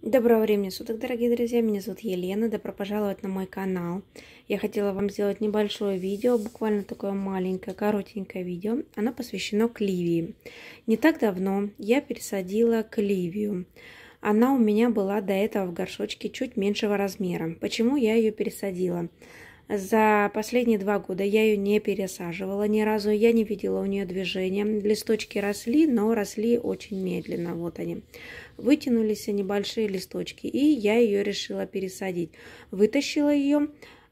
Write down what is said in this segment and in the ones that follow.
Доброго времени суток, дорогие друзья, меня зовут Елена, добро пожаловать на мой канал. Я хотела вам сделать небольшое видео, буквально такое маленькое, коротенькое видео. Оно посвящено кливии. Не так давно я пересадила кливию. Она у меня была до этого в горшочке чуть меньшего размера. Почему я ее пересадила? За последние два года я ее не пересаживала ни разу, я не видела у нее движения. Листочки росли, но росли очень медленно, вот они. Вытянулись небольшие листочки, и я ее решила пересадить. Вытащила ее,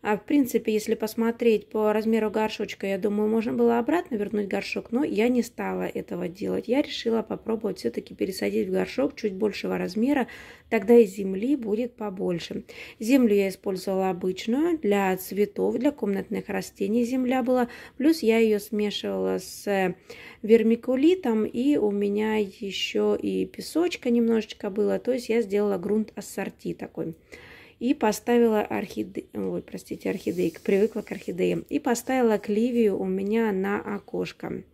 а в принципе, если посмотреть по размеру горшочка, я думаю, можно было обратно вернуть горшок, но я не стала этого делать. Я решила попробовать все-таки пересадить в горшок чуть большего размера, тогда и земли будет побольше. Землю я использовала обычную для цветов, для комнатных растений земля была, плюс я ее смешивала с э, вермикулитом, и у меня еще и песочка немножечко было, то есть я сделала грунт ассорти такой и поставила орхиде... Ой, простите, орхидейка, привыкла к орхидеям. И поставила кливию у меня на окошко.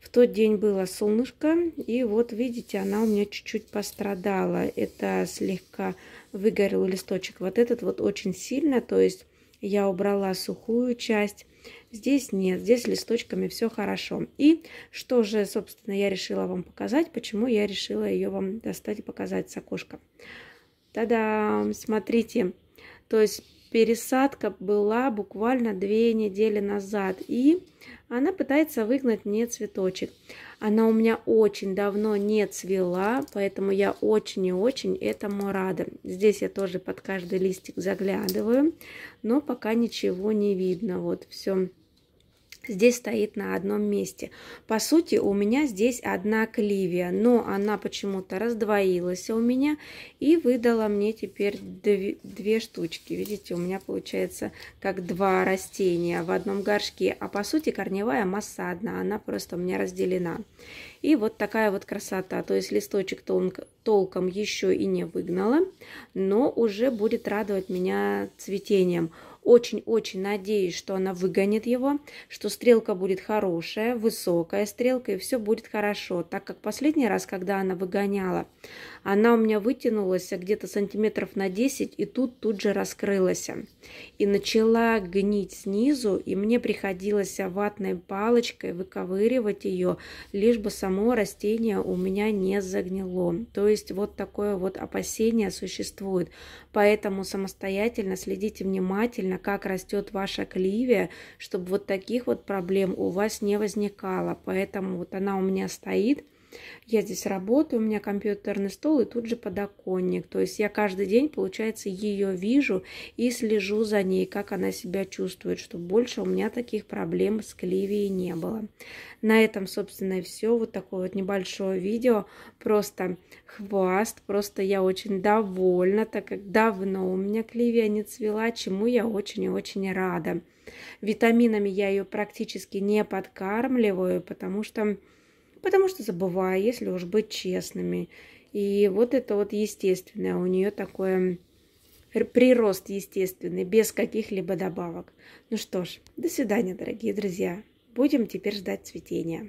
В тот день было солнышко, и вот видите, она у меня чуть-чуть пострадала. Это слегка выгорел листочек. Вот этот вот очень сильно, то есть я убрала сухую часть. Здесь нет, здесь листочками все хорошо. И что же, собственно, я решила вам показать, почему я решила ее вам достать и показать с окошка. Тогда смотрите, то есть пересадка была буквально две недели назад, и она пытается выгнать мне цветочек. Она у меня очень давно не цвела, поэтому я очень и очень этому рада. Здесь я тоже под каждый листик заглядываю, но пока ничего не видно. Вот все здесь стоит на одном месте. По сути, у меня здесь одна кливия, но она почему-то раздвоилась у меня и выдала мне теперь две, две штучки. Видите, у меня получается как два растения в одном горшке, а по сути корневая масса одна, она просто у меня разделена. И вот такая вот красота, то есть листочек тонко, толком еще и не выгнала, но уже будет радовать меня цветением. Очень-очень надеюсь, что она выгонит его, что стрелка будет хорошая, высокая стрелка, и все будет хорошо. Так как последний раз, когда она выгоняла, она у меня вытянулась где-то сантиметров на 10, и тут тут же раскрылась. И начала гнить снизу, и мне приходилось ватной палочкой выковыривать ее, лишь бы само растение у меня не загнило. То есть есть вот такое вот опасение существует. Поэтому самостоятельно следите внимательно, как растет ваша кливия, чтобы вот таких вот проблем у вас не возникало. Поэтому вот она у меня стоит я здесь работаю, у меня компьютерный стол и тут же подоконник. То есть я каждый день, получается, ее вижу и слежу за ней, как она себя чувствует, чтобы больше у меня таких проблем с Кливией не было. На этом, собственно, и все. Вот такое вот небольшое видео. Просто хваст. Просто я очень довольна, так как давно у меня Кливия не цвела, чему я очень и очень рада. Витаминами я ее практически не подкармливаю, потому что потому что забываю, если уж быть честными. И вот это вот естественное, у нее такое прирост естественный, без каких-либо добавок. Ну что ж, до свидания, дорогие друзья. Будем теперь ждать цветения.